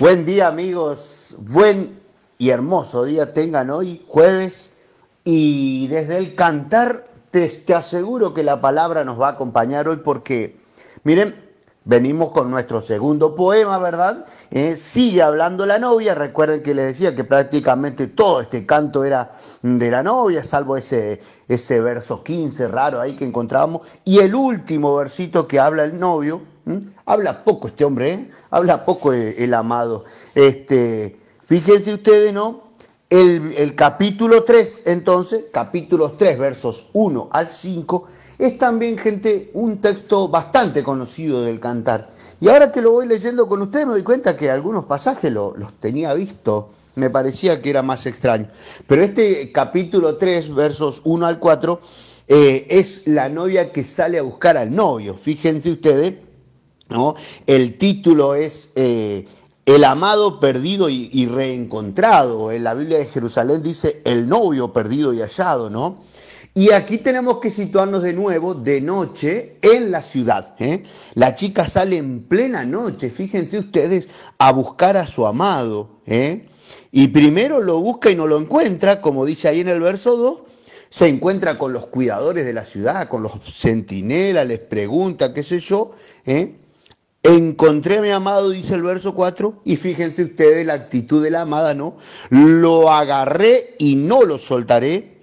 Buen día amigos, buen y hermoso día tengan hoy, jueves, y desde el cantar te, aseguro que la palabra nos va a acompañar hoy porque, miren, venimos con nuestro segundo poema, ¿verdad? Eh, sigue hablando la novia, recuerden que les decía que prácticamente todo este canto era de la novia, salvo ese, ese verso 15 raro ahí que encontrábamos, y el último versito que habla el novio, ¿Mm? Habla poco este hombre, ¿eh? habla poco e-, el, amado. Este, fíjense ustedes, ¿no? El, capítulo 3, entonces, capítulos 3, versos 1 al 5, es también, gente, un texto bastante conocido del cantar. Y ahora que lo voy leyendo con ustedes me doy cuenta que algunos pasajes los tenía visto, me parecía que era más extraño. Pero este capítulo 3, versos 1 al 4, eh, es la novia que sale a buscar al novio. Fíjense ustedes el título es eh, El amado perdido y, reencontrado. En eh, la Biblia de Jerusalén dice El novio perdido y hallado, ¿no? Y aquí tenemos que situarnos de nuevo de noche en la ciudad. ¿eh? La chica sale en plena noche, fíjense ustedes, a buscar a su amado. Y primero lo busca y no lo encuentra, como dice ahí en el verso 2. Se encuentra con los cuidadores de la ciudad, con los centinelas, les pregunta, qué sé yo. ¿eh? Encontré a mi amado, dice el verso 4, y fíjense ustedes la actitud de la amada, ¿no? Lo agarré y no lo soltaré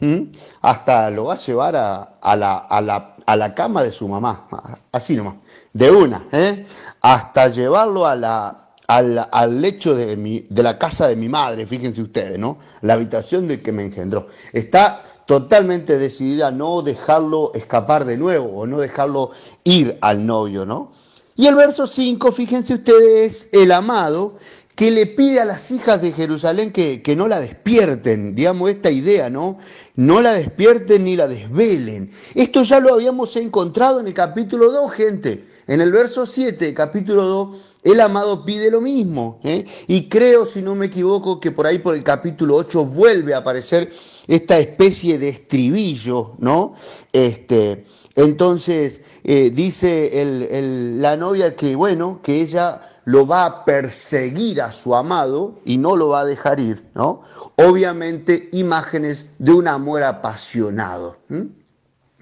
hasta lo va a llevar a, a, la, a, la, a, la, cama de su mamá, así nomás, de una, ¿eh? Hasta llevarlo a la, al, al, lecho de, mi, de la casa de mi madre, fíjense ustedes, ¿no? La habitación de que me engendró. Está totalmente decidida a no dejarlo escapar de nuevo o no dejarlo ir al novio, ¿no? Y el verso 5, fíjense ustedes, el amado que le pide a las hijas de Jerusalén que, no la despierten, digamos esta idea, ¿no? No la despierten ni la desvelen. Esto ya lo habíamos encontrado en el capítulo 2, gente. En el verso 7, capítulo 2, el amado pide lo mismo. ¿eh? Y creo, si no me equivoco, que por ahí por el capítulo 8 vuelve a aparecer esta especie de estribillo, ¿no? Este, entonces eh, dice la novia que, bueno, que ella lo va a perseguir a su amado y no lo va a dejar ir, ¿no? Obviamente imágenes de un amor apasionado.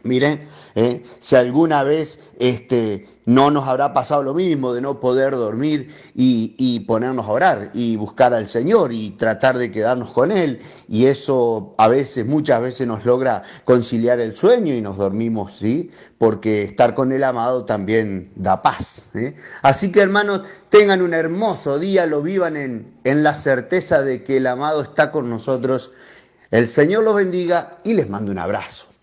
Miren, ¿eh? si alguna vez este, no nos habrá pasado lo mismo de no poder dormir y, ponernos a orar y buscar al Señor y tratar de quedarnos con Él. Y eso a veces, muchas veces nos logra conciliar el sueño y nos dormimos, ¿sí? Porque estar con el amado también da paz. ¿eh? Así que hermanos, tengan un hermoso día, lo vivan en, en la certeza de que el amado está con nosotros. El Señor los bendiga y les mando un abrazo.